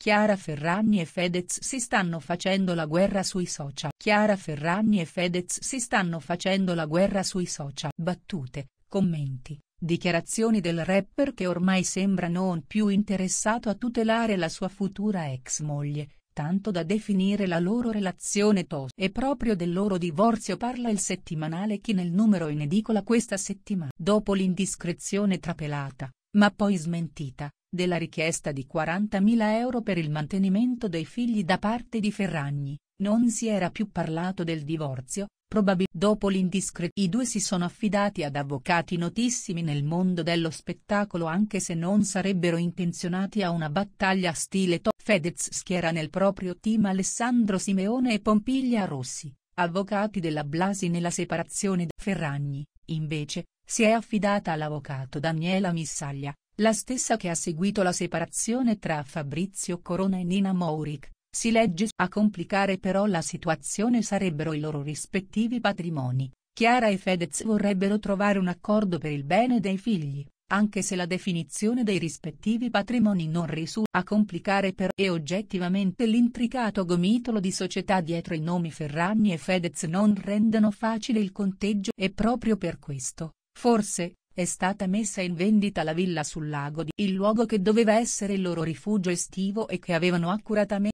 Chiara Ferragni e Fedez si stanno facendo la guerra sui social. Chiara Ferragni e Fedez si stanno facendo la guerra sui social. Battute, commenti, dichiarazioni del rapper che ormai sembra non più interessato a tutelare la sua futura ex moglie, tanto da definire la loro relazione tos. E proprio del loro divorzio parla il settimanale Chi nel numero in edicola questa settimana. Dopo l'indiscrezione trapelata, ma poi smentita della richiesta di 40.000 euro per il mantenimento dei figli da parte di Ferragni, non si era più parlato del divorzio, probabilmente dopo l'indiscreto i due si sono affidati ad avvocati notissimi nel mondo dello spettacolo anche se non sarebbero intenzionati a una battaglia stile top. Fedez schiera nel proprio team Alessandro Simeone e Pompiglia Rossi, avvocati della Blasi nella separazione da Ferragni, invece, si è affidata all'avvocato Daniela Missaglia, la stessa che ha seguito la separazione tra Fabrizio Corona e Nina Maurik, si legge a complicare però la situazione sarebbero i loro rispettivi patrimoni. Chiara e Fedez vorrebbero trovare un accordo per il bene dei figli, anche se la definizione dei rispettivi patrimoni non risulta a complicare per e oggettivamente l'intricato gomitolo di società dietro i nomi Ferragni e Fedez non rendono facile il conteggio e proprio per questo, forse, è stata messa in vendita la villa sul lago di il luogo che doveva essere il loro rifugio estivo e che avevano accuratamente